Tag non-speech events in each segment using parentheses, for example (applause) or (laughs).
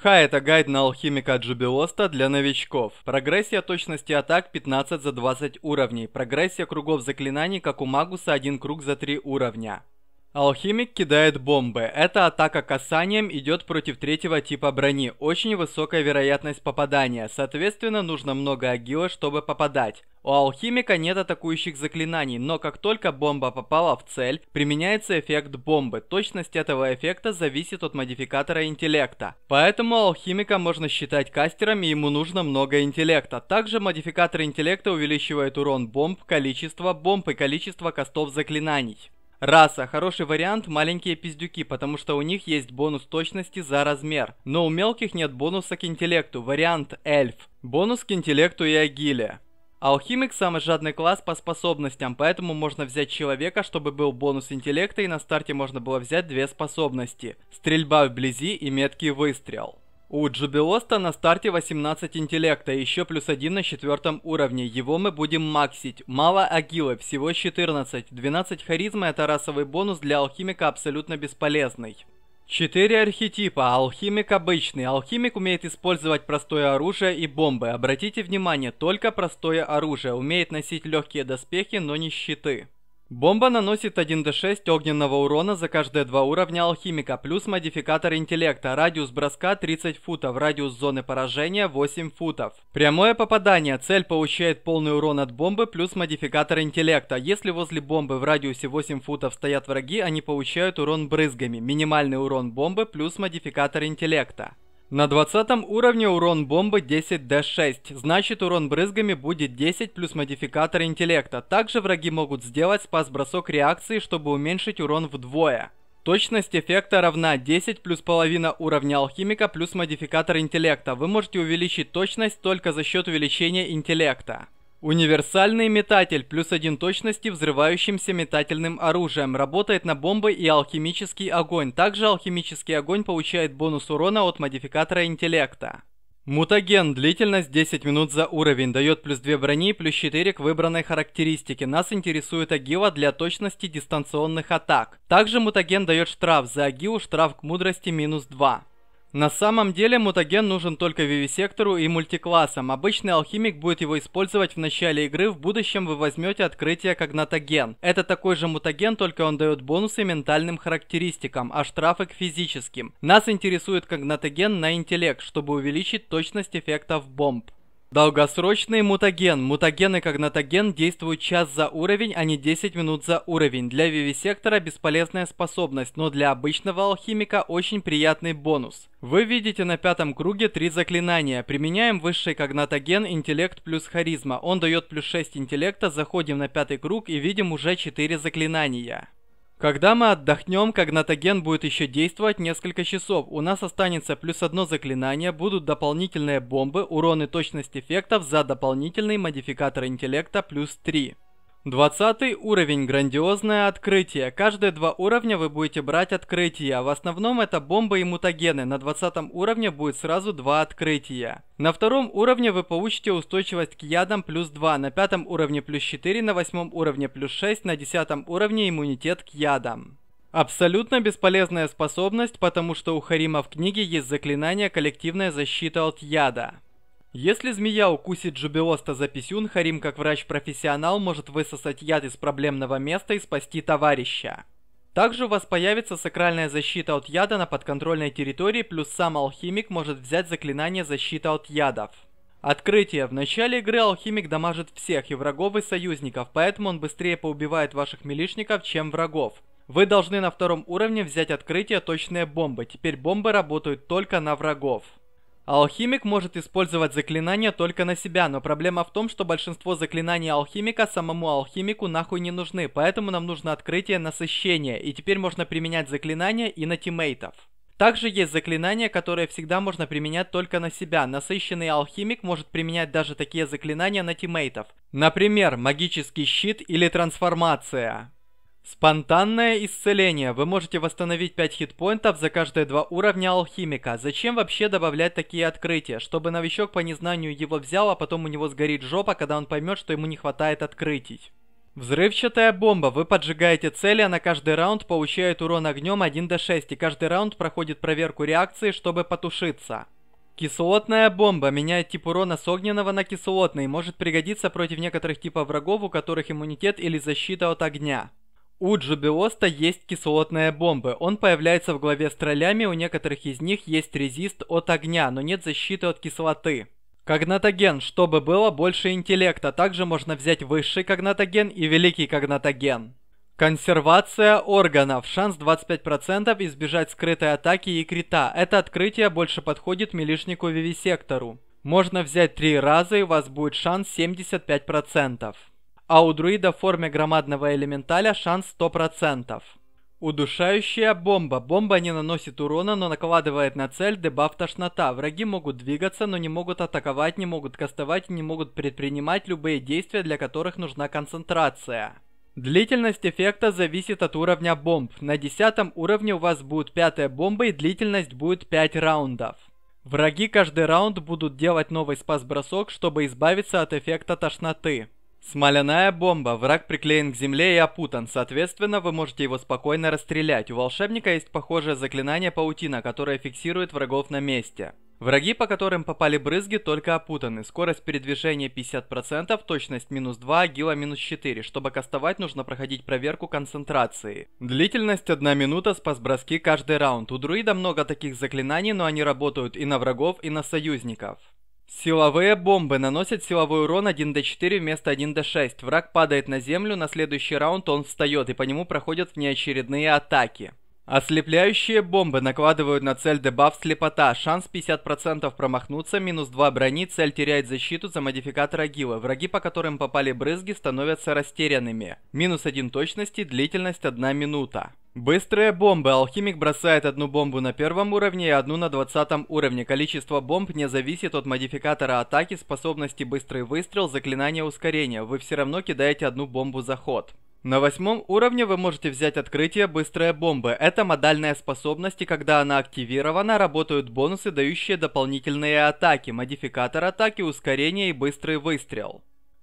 Хай это гайд на алхимика Джубилоста для новичков. Прогрессия точности атак 15 за 20 уровней. Прогрессия кругов заклинаний, как у Магуса, один круг за 3 уровня. Алхимик кидает бомбы. Эта атака касанием идет против третьего типа брони. Очень высокая вероятность попадания. Соответственно, нужно много агила, чтобы попадать. У алхимика нет атакующих заклинаний, но как только бомба попала в цель, применяется эффект бомбы. Точность этого эффекта зависит от модификатора интеллекта. Поэтому алхимика можно считать кастером, и ему нужно много интеллекта. Также модификатор интеллекта увеличивает урон бомб, количество бомб и количество костов заклинаний. Раса. Хороший вариант – маленькие пиздюки, потому что у них есть бонус точности за размер. Но у мелких нет бонуса к интеллекту. Вариант – эльф. Бонус к интеллекту и агиле. Алхимик самый жадный класс по способностям, поэтому можно взять человека, чтобы был бонус интеллекта, и на старте можно было взять две способности. Стрельба вблизи и меткий выстрел. У Джубилоста на старте 18 интеллекта, еще плюс один на четвертом уровне. Его мы будем максить. Мало агилы, всего 14. 12 харизмы это расовый бонус для алхимика абсолютно бесполезный. Четыре архетипа. Алхимик обычный. Алхимик умеет использовать простое оружие и бомбы. Обратите внимание, только простое оружие. Умеет носить легкие доспехи, но не щиты. Бомба наносит 1d6 огненного урона за каждые два уровня алхимика, плюс модификатор интеллекта, радиус броска 30 футов, радиус зоны поражения 8 футов. Прямое попадание. Цель получает полный урон от бомбы плюс модификатор интеллекта. Если возле бомбы в радиусе 8 футов стоят враги, они получают урон брызгами. Минимальный урон бомбы плюс модификатор интеллекта. На 20 уровне урон бомбы 10d6, значит урон брызгами будет 10 плюс модификатор интеллекта. Также враги могут сделать спас-бросок реакции, чтобы уменьшить урон вдвое. Точность эффекта равна 10 плюс половина уровня алхимика плюс модификатор интеллекта. Вы можете увеличить точность только за счет увеличения интеллекта. Универсальный метатель плюс один точности взрывающимся метательным оружием. Работает на бомбы и алхимический огонь. Также алхимический огонь получает бонус урона от модификатора интеллекта. Мутаген. Длительность 10 минут за уровень. Дает плюс 2 брони и плюс 4 к выбранной характеристике. Нас интересует агила для точности дистанционных атак. Также мутаген дает штраф. За агилу штраф к мудрости минус 2. На самом деле мутаген нужен только вивисектору и мультиклассам. Обычный алхимик будет его использовать в начале игры, в будущем вы возьмете открытие когнатоген. Это такой же мутаген, только он дает бонусы ментальным характеристикам, а штрафы к физическим. Нас интересует когнатоген на интеллект, чтобы увеличить точность эффектов бомб. Долгосрочный мутаген. Мутаген и когнотоген действуют час за уровень, а не 10 минут за уровень. Для вивисектора бесполезная способность, но для обычного алхимика очень приятный бонус. Вы видите на пятом круге три заклинания. Применяем высший когнотоген, интеллект плюс харизма. Он дает плюс 6 интеллекта, заходим на пятый круг и видим уже 4 заклинания. Когда мы отдохнем, Когнатоген будет еще действовать несколько часов. У нас останется плюс одно заклинание, будут дополнительные бомбы, урон и точность эффектов за дополнительный модификатор интеллекта плюс 3. 20 уровень – грандиозное открытие. Каждые два уровня вы будете брать открытия. В основном это бомбы и мутагены. На 20 уровне будет сразу два открытия. На втором уровне вы получите устойчивость к ядам плюс 2, на пятом уровне плюс 4, на восьмом уровне плюс 6, на десятом уровне иммунитет к ядам. Абсолютно бесполезная способность, потому что у Харима в книге есть заклинание «Коллективная защита от яда». Если змея укусит джубиоста за писюн, Харим как врач-профессионал может высосать яд из проблемного места и спасти товарища. Также у вас появится сакральная защита от яда на подконтрольной территории, плюс сам алхимик может взять заклинание защита от ядов. Открытие. В начале игры алхимик дамажит всех и врагов и союзников, поэтому он быстрее поубивает ваших милишников, чем врагов. Вы должны на втором уровне взять открытие точные бомбы, теперь бомбы работают только на врагов. Алхимик может использовать заклинания только на себя, но проблема в том, что большинство заклинаний алхимика самому алхимику нахуй не нужны, поэтому нам нужно открытие насыщения, и теперь можно применять заклинания и на тиммейтов. Также есть заклинания, которые всегда можно применять только на себя. Насыщенный алхимик может применять даже такие заклинания на тиммейтов. Например, магический щит или трансформация. Спонтанное исцеление. Вы можете восстановить 5 хитпоинтов за каждые 2 уровня алхимика. Зачем вообще добавлять такие открытия? Чтобы новичок по незнанию его взял, а потом у него сгорит жопа, когда он поймет, что ему не хватает открытий. Взрывчатая бомба. Вы поджигаете цели, а на каждый раунд получает урон огнем 1 до 6, и каждый раунд проходит проверку реакции, чтобы потушиться. Кислотная бомба меняет тип урона с огненного на кислотный может пригодиться против некоторых типов врагов, у которых иммунитет или защита от огня. У Джубиоста есть кислотная бомба. Он появляется в главе с троллями, у некоторых из них есть резист от огня, но нет защиты от кислоты. Когнатоген, чтобы было больше интеллекта. Также можно взять высший когнатоген и великий когнатоген. Консервация органов. Шанс 25% избежать скрытой атаки и крита. Это открытие больше подходит милишнику-вивисектору. Можно взять три раза и у вас будет шанс 75% а у друида в форме громадного элементаля шанс 100%. Удушающая бомба. Бомба не наносит урона, но накладывает на цель дебаф тошнота. Враги могут двигаться, но не могут атаковать, не могут кастовать, не могут предпринимать любые действия, для которых нужна концентрация. Длительность эффекта зависит от уровня бомб. На 10 уровне у вас будет пятая бомба и длительность будет 5 раундов. Враги каждый раунд будут делать новый спас-бросок, чтобы избавиться от эффекта тошноты. Смоляная бомба. Враг приклеен к земле и опутан. Соответственно, вы можете его спокойно расстрелять. У волшебника есть похожее заклинание паутина, которое фиксирует врагов на месте. Враги, по которым попали брызги, только опутаны. Скорость передвижения 50%, точность минус 2, гила минус 4. Чтобы кастовать, нужно проходить проверку концентрации. Длительность 1 минута, спас броски каждый раунд. У друида много таких заклинаний, но они работают и на врагов, и на союзников. Силовые бомбы наносят силовой урон 1d4 вместо 1d6. Враг падает на землю, на следующий раунд он встает, и по нему проходят внеочередные атаки. Ослепляющие бомбы накладывают на цель дебаф слепота. Шанс 50% промахнуться, минус 2 брони, цель теряет защиту за модификатор Агилы. Враги, по которым попали брызги, становятся растерянными. Минус 1 точности, длительность 1 минута. Быстрые бомбы. Алхимик бросает одну бомбу на первом уровне и одну на двадцатом уровне. Количество бомб не зависит от модификатора атаки, способности быстрый выстрел, заклинания ускорения. Вы все равно кидаете одну бомбу за ход. На восьмом уровне вы можете взять открытие «Быстрая бомба». Это модальная способность, и когда она активирована, работают бонусы, дающие дополнительные атаки, модификатор атаки, ускорение и быстрый выстрел.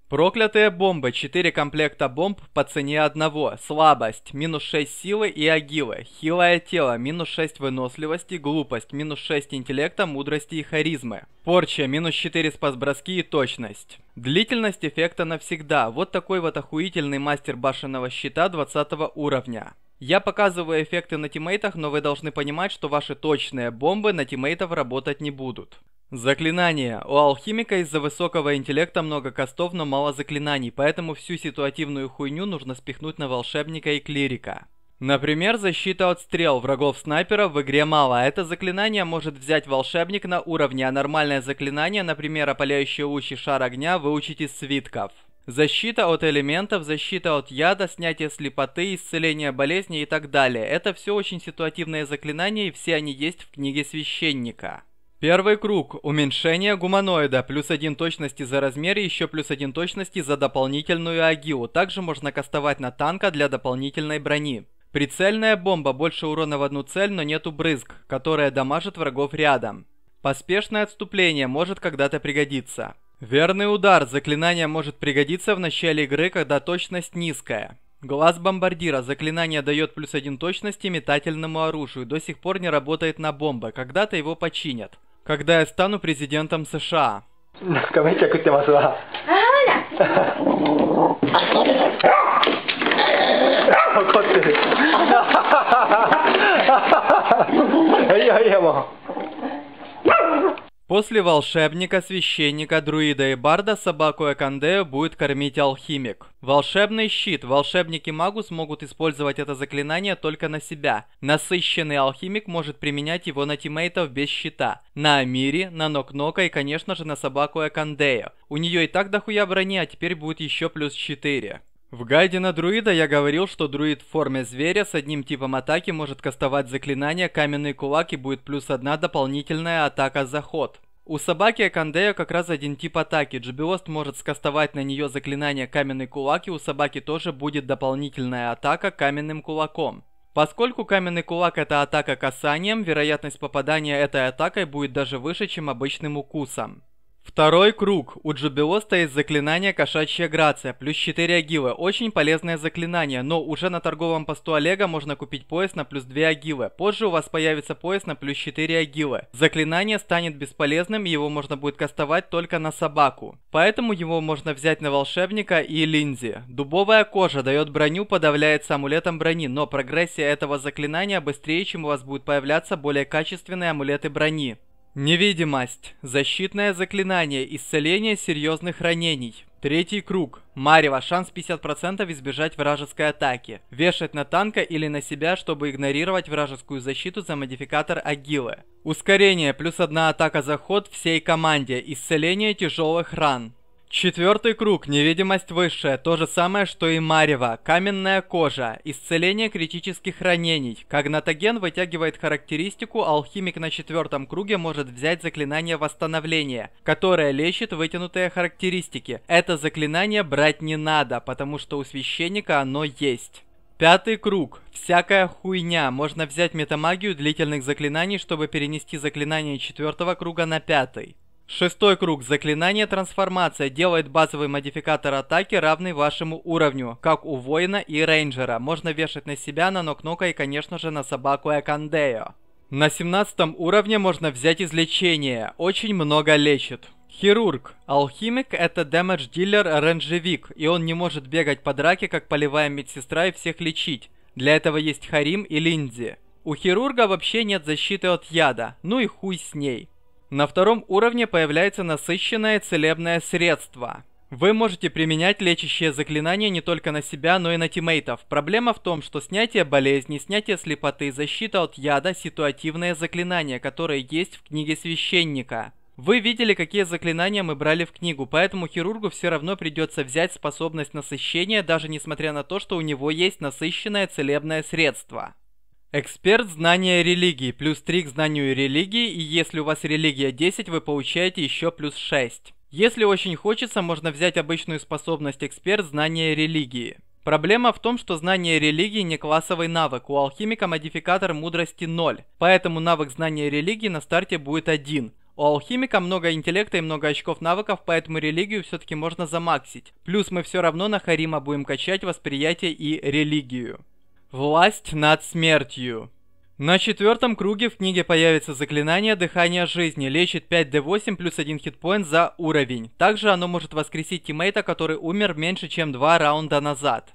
Проклятые бомбы. 4 комплекта бомб по цене одного. Слабость. Минус 6 силы и агилы. Хилое тело. Минус 6 выносливости, глупость. Минус 6 интеллекта, мудрости и харизмы. Порча. Минус 4 спасброски и точность. Длительность эффекта навсегда. Вот такой вот охуительный мастер башенного щита 20 уровня. Я показываю эффекты на тиммейтах, но вы должны понимать, что ваши точные бомбы на тиммейтов работать не будут. Заклинание. У алхимика из-за высокого интеллекта много костов, но мало мало заклинаний, поэтому всю ситуативную хуйню нужно спихнуть на волшебника и клирика. Например, защита от стрел врагов снайпера в игре мало. Это заклинание может взять волшебник на уровне, а нормальное заклинание, например, опаляющее уши шар огня, выучить из свитков. Защита от элементов, защита от яда, снятие слепоты, исцеление болезни и так далее. Это все очень ситуативные заклинания и все они есть в книге священника. Первый круг. Уменьшение гуманоида. Плюс один точности за размер и еще плюс один точности за дополнительную агиу. Также можно кастовать на танка для дополнительной брони. Прицельная бомба. Больше урона в одну цель, но нету брызг, которая дамажит врагов рядом. Поспешное отступление может когда-то пригодиться. Верный удар. Заклинание может пригодиться в начале игры, когда точность низкая. Глаз бомбардира. Заклинание дает плюс один точности метательному оружию. До сих пор не работает на бомбы. Когда-то его починят когда я стану президентом США? (laughs) После волшебника, священника, друида и барда собаку Экандею будет кормить алхимик. Волшебный щит. Волшебники магу смогут использовать это заклинание только на себя. Насыщенный алхимик может применять его на тиммейтов без щита. На Амири, на Нокнока и, конечно же, на собаку Экандею. У нее и так дохуя брони, а теперь будет еще плюс 4. В гайде на друида я говорил, что друид в форме зверя с одним типом атаки может кастовать заклинание «Каменный кулак» и будет плюс одна дополнительная атака за ход. У собаки Акандея как раз один тип атаки. Джибиост может скастовать на нее заклинание «Каменный кулак» и у собаки тоже будет дополнительная атака «Каменным кулаком». Поскольку каменный кулак это атака касанием, вероятность попадания этой атакой будет даже выше, чем обычным укусом. Второй круг. У Джубиоста есть заклинание «Кошачья грация», плюс 4 агилы. Очень полезное заклинание, но уже на торговом посту Олега можно купить пояс на плюс 2 агилы. Позже у вас появится пояс на плюс 4 агилы. Заклинание станет бесполезным, его можно будет кастовать только на собаку. Поэтому его можно взять на волшебника и линзи. Дубовая кожа дает броню, подавляется амулетом брони, но прогрессия этого заклинания быстрее, чем у вас будут появляться более качественные амулеты брони. Невидимость. Защитное заклинание. Исцеление серьезных ранений. Третий круг. Марева. Шанс 50% избежать вражеской атаки. Вешать на танка или на себя, чтобы игнорировать вражескую защиту за модификатор Агилы. Ускорение. Плюс одна атака за ход всей команде. Исцеление тяжелых ран. Четвертый круг, невидимость высшая, то же самое, что и марево, каменная кожа, исцеление критических ранений. Когнатоген вытягивает характеристику, алхимик на четвертом круге может взять заклинание восстановления, которое лечит вытянутые характеристики. Это заклинание брать не надо, потому что у священника оно есть. Пятый круг. Всякая хуйня. Можно взять метамагию длительных заклинаний, чтобы перенести заклинание четвертого круга на пятый. Шестой круг. Заклинание трансформация делает базовый модификатор атаки равный вашему уровню, как у воина и рейнджера. Можно вешать на себя, на Нокнока и, конечно же, на собаку Экандео. На 17 уровне можно взять излечение. Очень много лечит. Хирург. Алхимик это дэмэдж-дилер ренжевик, и он не может бегать по драке, как полевая медсестра, и всех лечить. Для этого есть Харим и Линдзи. У хирурга вообще нет защиты от яда, ну и хуй с ней. На втором уровне появляется насыщенное целебное средство. Вы можете применять лечащие заклинания не только на себя, но и на тиммейтов. Проблема в том, что снятие болезни, снятие слепоты, защита от яда – ситуативное заклинание, которое есть в книге священника. Вы видели, какие заклинания мы брали в книгу, поэтому хирургу все равно придется взять способность насыщения, даже несмотря на то, что у него есть насыщенное целебное средство. Эксперт знания религии, плюс 3 к знанию религии, и если у вас религия 10, вы получаете еще плюс 6. Если очень хочется, можно взять обычную способность эксперт знания религии. Проблема в том, что знание религии не классовый навык, у алхимика модификатор мудрости 0, поэтому навык знания религии на старте будет 1. У алхимика много интеллекта и много очков навыков, поэтому религию все-таки можно замаксить. Плюс мы все равно на Харима будем качать восприятие и религию. Власть над смертью. На четвертом круге в книге появится заклинание Дыхание жизни. Лечит 5d8 плюс 1 хитпоинт за уровень. Также оно может воскресить тиммейта, который умер меньше чем 2 раунда назад.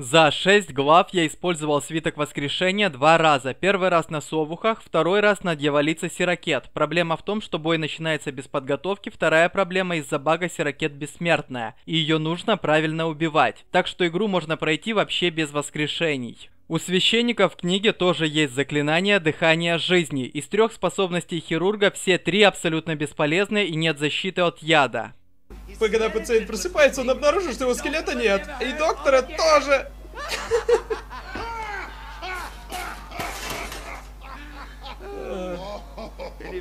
За шесть глав я использовал свиток воскрешения два раза. Первый раз на совухах, второй раз на дьяволице Сирокет. Проблема в том, что бой начинается без подготовки, вторая проблема из-за бага Сирокет бессмертная, и ее нужно правильно убивать. Так что игру можно пройти вообще без воскрешений. У священника в книге тоже есть заклинание дыхания жизни». Из трех способностей хирурга все три абсолютно бесполезны и нет защиты от яда. Когда пациент просыпается, он обнаружил, что его скелета нет. И доктора тоже.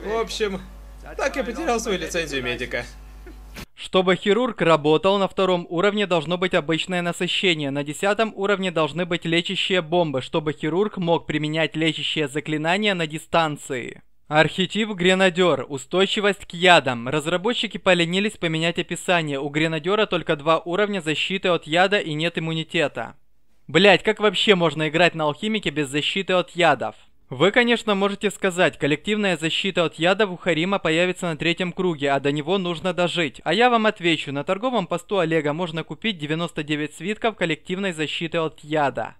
В общем, так я потерял свою лицензию медика. Чтобы хирург работал, на втором уровне должно быть обычное насыщение, на десятом уровне должны быть лечащие бомбы, чтобы хирург мог применять лечащие заклинания на дистанции. Архетип гренадер. Устойчивость к ядам. Разработчики поленились поменять описание. У гренадера только два уровня защиты от яда и нет иммунитета. Блять, как вообще можно играть на алхимике без защиты от ядов? Вы, конечно, можете сказать, коллективная защита от ядов у Харима появится на третьем круге, а до него нужно дожить. А я вам отвечу, на торговом посту Олега можно купить 99 свитков коллективной защиты от яда.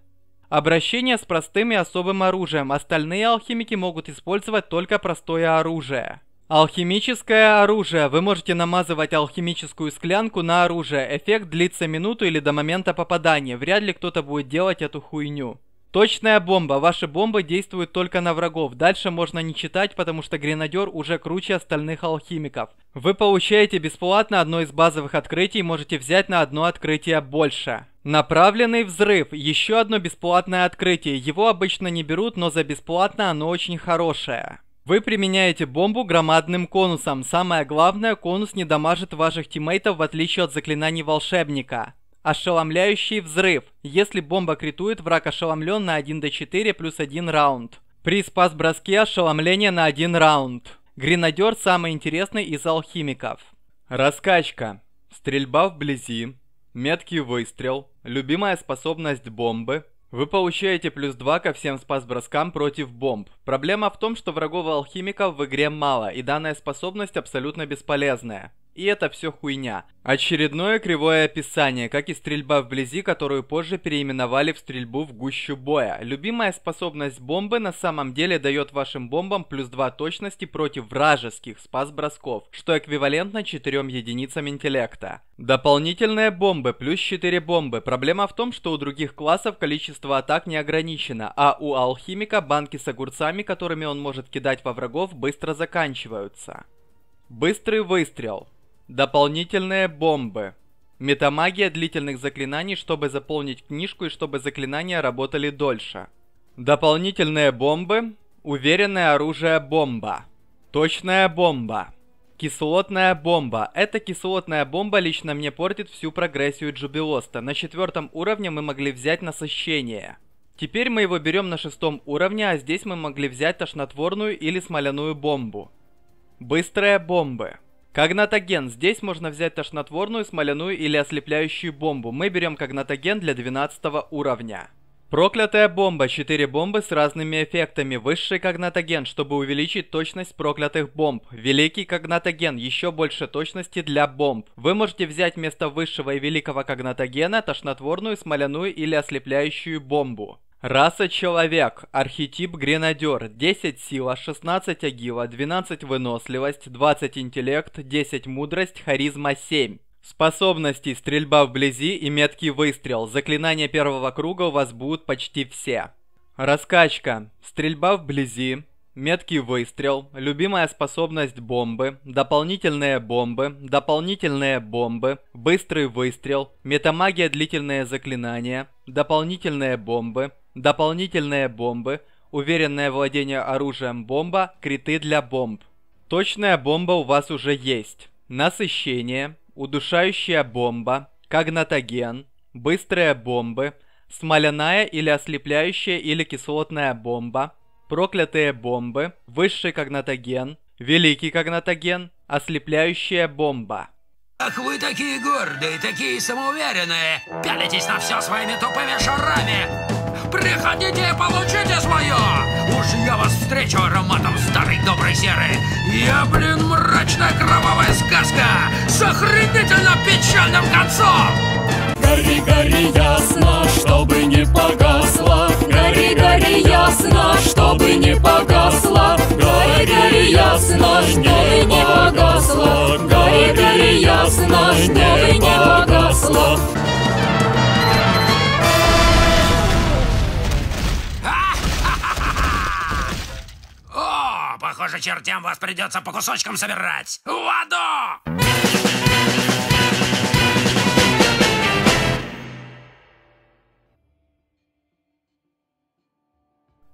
Обращение с простым и особым оружием. Остальные алхимики могут использовать только простое оружие. Алхимическое оружие. Вы можете намазывать алхимическую склянку на оружие. Эффект длится минуту или до момента попадания. Вряд ли кто-то будет делать эту хуйню. Точная бомба. Ваши бомбы действуют только на врагов. Дальше можно не читать, потому что гренадер уже круче остальных алхимиков. Вы получаете бесплатно одно из базовых открытий можете взять на одно открытие больше. Направленный взрыв. Еще одно бесплатное открытие. Его обычно не берут, но за бесплатно оно очень хорошее. Вы применяете бомбу громадным конусом. Самое главное, конус не дамажит ваших тиммейтов в отличие от заклинаний волшебника. Ошеломляющий взрыв. Если бомба критует, враг ошеломлен на 1 до 4 плюс 1 раунд. При спас-броске ошеломление на 1 раунд. Гренадер самый интересный из алхимиков. Раскачка. Стрельба вблизи. Меткий выстрел. Любимая способность бомбы. Вы получаете плюс 2 ко всем спас-броскам против бомб. Проблема в том, что врагов алхимиков в игре мало, и данная способность абсолютно бесполезная. И это все хуйня. Очередное кривое описание, как и стрельба вблизи, которую позже переименовали в стрельбу в гущу боя. Любимая способность бомбы на самом деле дает вашим бомбам плюс 2 точности против вражеских спас-бросков, что эквивалентно 4 единицам интеллекта. Дополнительные бомбы, плюс 4 бомбы. Проблема в том, что у других классов количество атак не ограничено, а у алхимика банки с огурцами, которыми он может кидать во врагов, быстро заканчиваются. Быстрый выстрел. Дополнительные бомбы. Метамагия длительных заклинаний, чтобы заполнить книжку и чтобы заклинания работали дольше. Дополнительные бомбы. Уверенное оружие бомба. Точная бомба. Кислотная бомба. Эта кислотная бомба лично мне портит всю прогрессию Джубилоста. На четвертом уровне мы могли взять насыщение. Теперь мы его берем на шестом уровне, а здесь мы могли взять тошнотворную или смоляную бомбу. Быстрые бомбы. Когнатоген. Здесь можно взять тошнотворную, смоляную или ослепляющую бомбу. Мы берем когнатоген для 12 уровня. Проклятая бомба. 4 бомбы с разными эффектами. Высший когнатоген, чтобы увеличить точность проклятых бомб. Великий когнатоген. Еще больше точности для бомб. Вы можете взять вместо высшего и великого когнатогена тошнотворную, смоляную или ослепляющую бомбу. Раса человек, архетип гренадер, 10 сила, 16 агила, 12 выносливость, 20 интеллект, 10 мудрость, харизма 7. Способности стрельба вблизи и меткий выстрел. Заклинания первого круга у вас будут почти все. Раскачка. Стрельба вблизи, меткий выстрел, любимая способность бомбы, дополнительные бомбы, дополнительные бомбы, быстрый выстрел, метамагия длительное заклинание, дополнительные бомбы, Дополнительные бомбы, уверенное владение оружием бомба, криты для бомб. Точная бомба у вас уже есть. Насыщение, удушающая бомба, когнатоген, быстрые бомбы, смоляная или ослепляющая или кислотная бомба, проклятые бомбы, высший когнатоген, великий когнатоген, ослепляющая бомба. Ах, вы такие гордые, такие самоуверенные! Пялитесь на все своими тупыми шарами! Приходите и получите свое! Уж я вас встречу ароматом старой доброй серы! Я, блин, мрачная кровавая сказка с охренительно печальным концом! Гори, гори ясно, чтобы не погасло Гори, гори ясно, чтобы не погасло Гори, гори ясно, чтобы не погасло Гори, гори ясно, чтобы же чертям вас придется по кусочкам собирать! В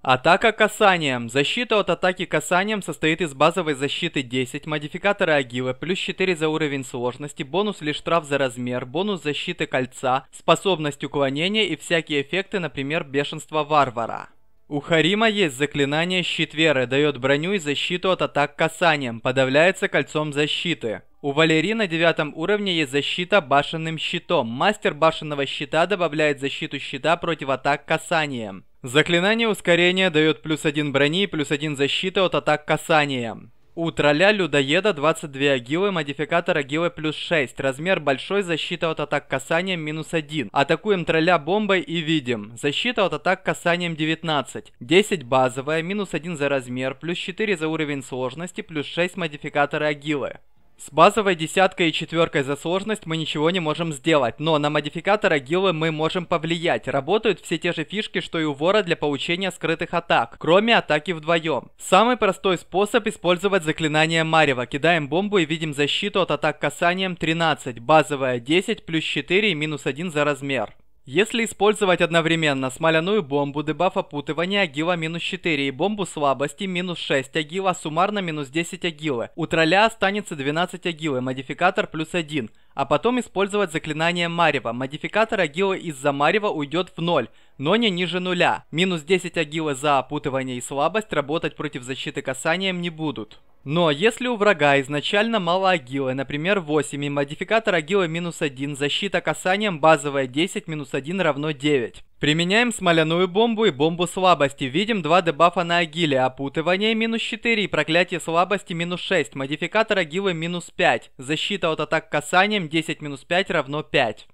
Атака касанием. Защита от атаки касанием состоит из базовой защиты 10, модификатора Агилы, плюс 4 за уровень сложности, бонус или штраф за размер, бонус защиты кольца, способность уклонения и всякие эффекты, например, бешенство варвара. У Харима есть заклинание «Щит веры», дает броню и защиту от атак касанием, подавляется кольцом защиты. У Валерии на девятом уровне есть защита башенным щитом. Мастер башенного щита добавляет защиту щита против атак касанием. Заклинание ускорения дает плюс 1 брони и плюс 1 защиты от атак касанием. У тролля-людоеда 22 агилы, модификатор агилы плюс 6. Размер большой, защита от атак касанием минус 1. Атакуем тролля бомбой и видим. Защита от атак касанием 19. 10 базовая, минус 1 за размер, плюс 4 за уровень сложности, плюс 6 модификатора агилы. С базовой десяткой и четверкой за сложность мы ничего не можем сделать, но на модификатора гилы мы можем повлиять. Работают все те же фишки, что и у вора для получения скрытых атак, кроме атаки вдвоем. Самый простой способ использовать заклинание Марева. Кидаем бомбу и видим защиту от атак касанием 13, базовая 10 плюс 4 и минус 1 за размер. Если использовать одновременно смоляную бомбу, дебаф опутывания агила минус 4 и бомбу слабости минус 6 агила, суммарно минус 10 агилы. У тролля останется 12 агилы, модификатор плюс 1. А потом использовать заклинание Марева. Модификатор агилы из-за Марева уйдет в 0 но не ниже нуля. Минус 10 агилы за опутывание и слабость работать против защиты касанием не будут. Но если у врага изначально мало агилы, например 8 и модификатор агилы минус 1, защита касанием базовая 10 минус 1 равно 9. Применяем смоляную бомбу и бомбу слабости. Видим два дебафа на агиле, опутывание минус 4 и проклятие слабости минус 6, модификатор агилы минус 5, защита от атак касанием 10 минус 5 равно 5.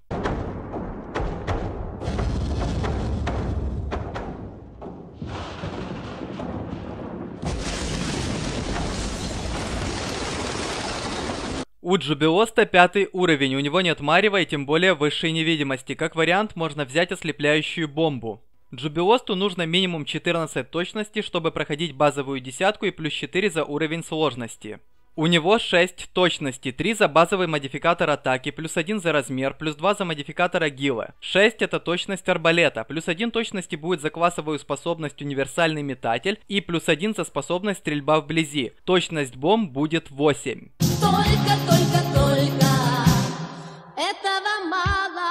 У Джубиоста пятый уровень, у него нет Марева и тем более высшей невидимости. Как вариант, можно взять ослепляющую бомбу. Джубиосту нужно минимум 14 точности, чтобы проходить базовую десятку и плюс 4 за уровень сложности. У него 6 точности, 3 за базовый модификатор атаки, плюс 1 за размер, плюс 2 за модификатор агилы. 6 это точность арбалета, плюс 1 точности будет за классовую способность универсальный метатель и плюс 1 за способность стрельба вблизи. Точность бомб будет 8 только, только, только этого мало.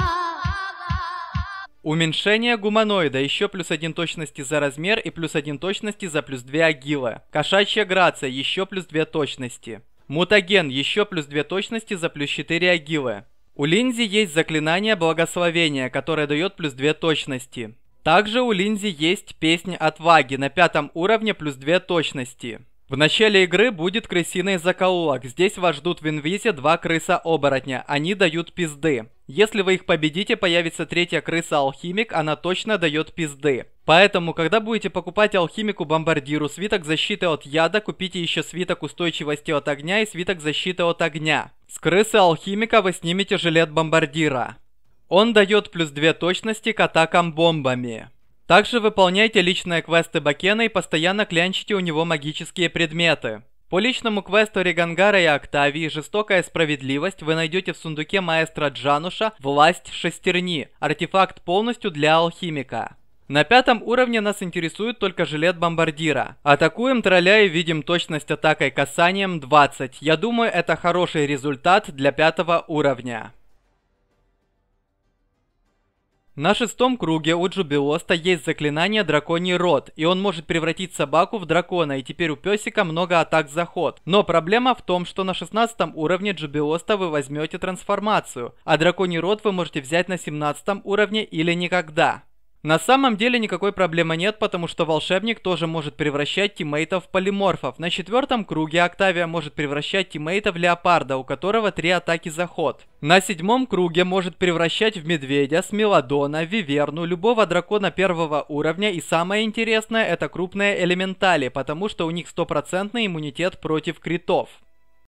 Уменьшение гуманоида, еще плюс один точности за размер и плюс один точности за плюс две агила. Кошачья грация, еще плюс две точности. Мутаген, еще плюс две точности за плюс четыре агилы. У Линзи есть заклинание благословения, которое дает плюс две точности. Также у Линзи есть песня отваги на пятом уровне плюс две точности. В начале игры будет крысиный закоулок. Здесь вас ждут в инвизе два крыса-оборотня. Они дают пизды. Если вы их победите, появится третья крыса-алхимик, она точно дает пизды. Поэтому, когда будете покупать алхимику бомбардиру, свиток защиты от яда, купите еще свиток устойчивости от огня и свиток защиты от огня. С крысы алхимика вы снимете жилет бомбардира. Он дает плюс две точности к атакам бомбами. Также выполняйте личные квесты Бакена и постоянно клянчите у него магические предметы. По личному квесту Регангара и Октавии «Жестокая справедливость» вы найдете в сундуке маэстро Джануша «Власть шестерни» – артефакт полностью для алхимика. На пятом уровне нас интересует только жилет бомбардира. Атакуем тролля и видим точность атакой касанием 20. Я думаю, это хороший результат для пятого уровня. На шестом круге у Джубиоста есть заклинание «Драконий рот», и он может превратить собаку в дракона, и теперь у песика много атак за ход. Но проблема в том, что на шестнадцатом уровне Джубиоста вы возьмете трансформацию, а «Драконий рот» вы можете взять на семнадцатом уровне или никогда. На самом деле никакой проблемы нет, потому что волшебник тоже может превращать тиммейтов в полиморфов. На четвертом круге Октавия может превращать тиммейта в леопарда, у которого три атаки за ход. На седьмом круге может превращать в медведя, смелодона, виверну, любого дракона первого уровня и самое интересное это крупные элементали, потому что у них стопроцентный иммунитет против критов.